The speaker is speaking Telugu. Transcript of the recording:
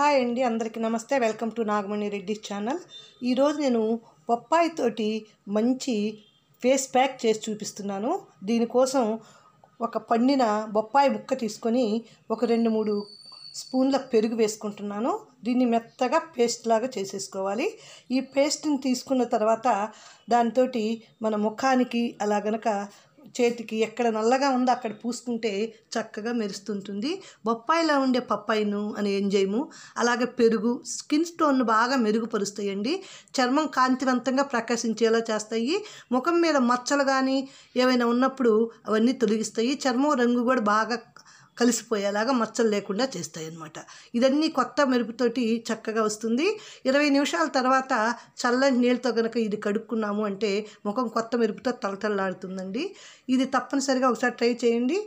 హాయ్ అండి అందరికీ నమస్తే welcome to Nagamani Reddy channel ఈరోజు నేను బొప్పాయి తోటి మంచి ఫేస్ ప్యాక్ చేసి చూపిస్తున్నాను దీనికోసం ఒక పండిన బొప్పాయి ముక్క తీసుకొని ఒక రెండు మూడు స్పూన్ల పెరుగు వేసుకుంటున్నాను దీన్ని మెత్తగా పేస్ట్ లాగా చేసేసుకోవాలి ఈ పేస్ట్ని తీసుకున్న తర్వాత దానితోటి మన ముఖానికి అలా గనక చేతికి ఎక్కడ నల్లగా ఉందో అక్కడ పూసుకుంటే చక్కగా మెరుస్తుంటుంది బొప్పాయిలో ఉండే పప్పాయిను అనే ఎంజైము అలాగే పెరుగు స్కిన్ స్టోన్ను బాగా మెరుగుపరుస్తాయండి చర్మం కాంతివంతంగా ప్రకాశించేలా చేస్తాయి ముఖం మీద మచ్చలు కానీ ఏవైనా ఉన్నప్పుడు అవన్నీ తొలగిస్తాయి చర్మం రంగు కూడా బాగా కలిసిపోయేలాగా మచ్చలు లేకుండా చేస్తాయి అన్నమాట ఇదన్నీ కొత్త మెరుపుతోటి చక్కగా వస్తుంది ఇరవై నిమిషాల తర్వాత చల్లని నీళ్ళతో కనుక ఇది కడుక్కున్నాము అంటే ముఖం కొత్త మెరుపుతో తలతలలాడుతుందండి ఇది తప్పనిసరిగా ఒకసారి ట్రై చేయండి